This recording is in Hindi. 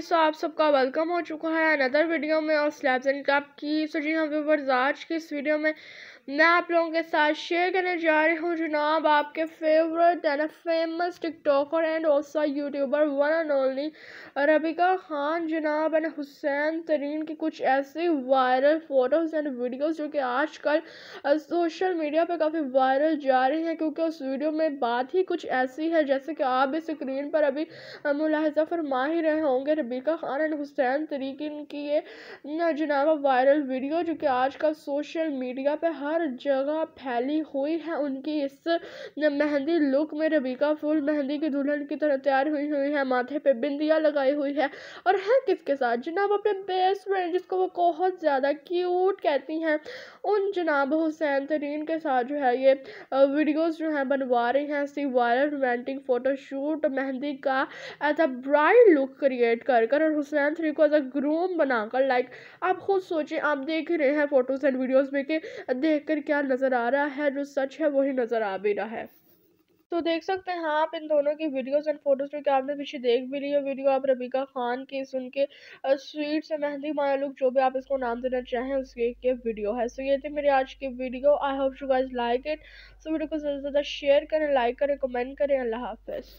गाइस तो आप सबका वेलकम हो चुका है अनदर वीडियो में और स्लैब्स एंड क्राफ्ट की सो जी हम हाँ, व्यूवर्स आज की इस वीडियो में मैं आप लोगों के साथ शेयर करने जा रही हूँ जनाब आपके favourite and famous tiktoker and also youtuber one and only Rabika Khan जनाब एंड हुसैन तरीन की कुछ ऐसी वायरल फ़ोटोज़ एंड वीडियोज़ जो कि आज कल सोशल मीडिया पर काफ़ी वायरल जा रही हैं क्योंकि उस वीडियो में बात ही कुछ ऐसी है जैसे कि आप इस स्क्रीन पर अभी मुलाहजा फरमा ही रहे होंगे रबीका खान एंड हुसैन तरीकिन की ये जनाबा वायरल वीडियो जो कि आज कल सोशल मीडिया पे हर जगह फैली हुई है उनकी इस मेहंदी लुक में रबीका फुल मेहंदी की दुल्हन की तरह तैयार हुई हुई है माथे पे बिंदियाँ लगाई हुई है और है किसके साथ जनाब अपने बेस्ट फ्रेंड जिसको वो बहुत ज़्यादा क्यूट कहती हैं उन जनाब हुसैन तरीन के साथ जो है ये वीडियोस जो हैं बनवा रही हैं ऐसी वायरल रोमांटिक फ़ोटोशूट मेहंदी का as a bride look create कर करकर और हुसैन थ्री को एज अ ग्रूम बनाकर लाइक आप खुद सोचें आप देख रहे हैं फ़ोटोज़ एंड वीडियोज़ में के देख कर क्या नज़र आ रहा है जो सच है वही नज़र आ भी रहा है तो देख सकते हैं आप इन दोनों की वीडियोस एंड फोटोज़ में क्या आपने पीछे देख भी ली है वीडियो आप रबीका खान के सुन के स्वीट से मेहंदी माया लुक जो भी आप इसको नाम देना चाहें उसके के वीडियो है सो ये थी मेरी आज की video I hope you guys like it so video को ज़्यादा से ज़्यादा शेयर करें लाइक करें कमेंट करें अल्लाह हाफिज़